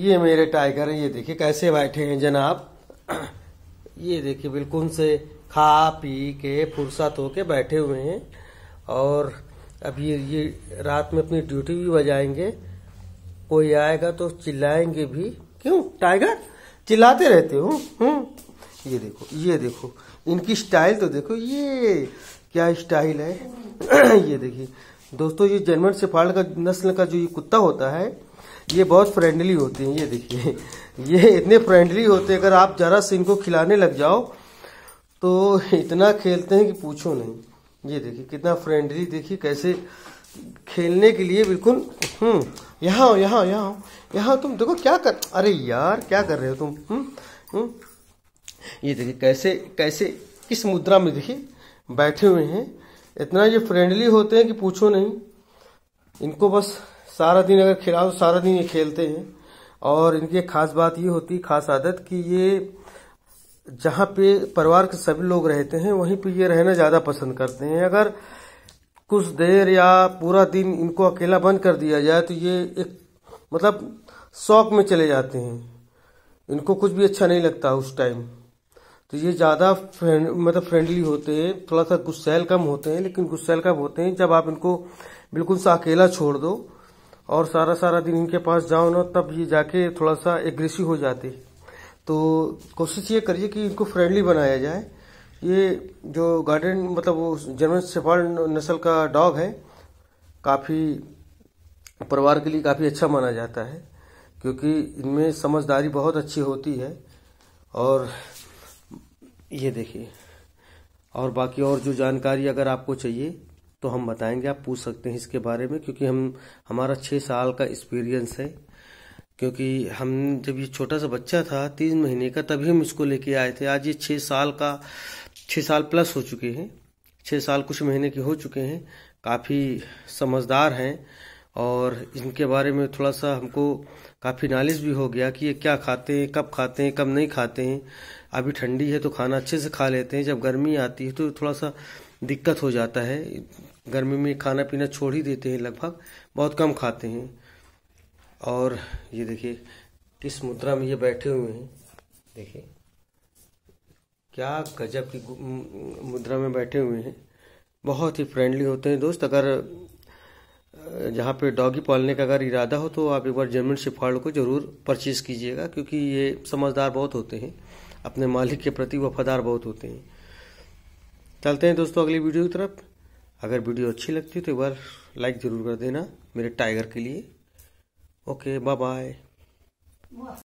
ये मेरे टाइगर हैं ये देखिए कैसे बैठे हैं जनाब ये देखिए बिल्कुल से खा पी के फुर्सत होके बैठे हुए हैं और अभी ये रात में अपनी ड्यूटी भी बजाएंगे कोई आएगा तो चिल्लाएंगे भी क्यों टाइगर चिल्लाते रहते हो हम्म। ये देखो ये देखो इनकी स्टाइल तो देखो ये क्या स्टाइल है ये देखिए दोस्तों ये जर्मन सेफाल्ड का नस्ल का जो ये कुत्ता होता है ये बहुत फ्रेंडली होती हैं ये देखिए ये इतने फ्रेंडली होते अगर आप जरा से इनको खिलाने लग जाओ तो इतना खेलते हैं कि पूछो नहीं ये देखिए कितना फ्रेंडली देखिए कैसे खेलने के लिए बिल्कुल हम्म यहाँ हो यहाँ हो यहाँ हो यहाँ तुम देखो क्या कर अरे यार क्या कर रहे हो तुम हम्म हम्म ये देखिए कैसे कैसे किस मुद्रा में देखिए बैठे हुए हैं इतना ये फ्रेंडली होते हैं कि पूछो नहीं इनको बस सारा दिन अगर खिलाओ तो सारा दिन ये खेलते हैं और इनकी खास बात ये होती है खास आदत कि ये जहाँ पे परिवार के सभी लोग रहते हैं वहीं पे ये रहना ज़्यादा पसंद करते हैं अगर कुछ देर या पूरा दिन इनको अकेला बंद कर दिया जाए तो ये एक मतलब शौक में चले जाते हैं इनको कुछ भी अच्छा नहीं लगता उस टाइम तो ये ज़्यादा फ्रेंड मतलब फ्रेंडली होते हैं थोड़ा सा गुस्सैल कम होते हैं लेकिन गुस्सैल कम होते हैं जब आप इनको बिल्कुल सा अकेला छोड़ दो और सारा सारा दिन इनके पास जाओ ना तब ये जाके थोड़ा सा एग्रेसिव हो जाते तो कोशिश ये करिए कि इनको फ्रेंडली बनाया जाए ये जो गार्डन मतलब वो जर्मन शेफर्ड नस्ल का डॉग है काफ़ी परिवार के लिए काफ़ी अच्छा माना जाता है क्योंकि इनमें समझदारी बहुत अच्छी होती है और ये देखिए और बाकी और जो जानकारी अगर आपको चाहिए तो हम बताएंगे आप पूछ सकते हैं इसके बारे में क्योंकि हम हमारा छः साल का एक्सपीरियंस है क्योंकि हम जब ये छोटा सा बच्चा था तीन महीने का तभी हम इसको लेके आए थे आज ये छः साल का छः साल प्लस हो चुके हैं छः साल कुछ महीने के हो चुके हैं काफ़ी समझदार हैं और इनके बारे में थोड़ा सा हमको काफ़ी नॉलेज भी हो गया कि ये क्या खाते हैं कब खाते हैं कब नहीं खाते हैं अभी ठंडी है तो खाना अच्छे से खा लेते हैं जब गर्मी आती है तो थोड़ा सा दिक्कत हो जाता है गर्मी में खाना पीना छोड़ ही देते हैं लगभग बहुत कम खाते हैं और ये देखिए किस मुद्रा में ये बैठे हुए हैं देखिए क्या गजब की मुद्रा में बैठे हुए हैं बहुत ही फ्रेंडली होते हैं दोस्त अगर जहाँ पे डॉगी पालने का अगर इरादा हो तो आप एक बार जर्मन शिफार्ड को ज़रूर परचेज कीजिएगा क्योंकि ये समझदार बहुत होते हैं अपने मालिक के प्रति वफादार बहुत होते हैं चलते हैं दोस्तों अगली वीडियो की तरफ अगर वीडियो अच्छी लगती है तो एक बार लाइक ज़रूर कर देना मेरे टाइगर के लिए ओके बाय बाय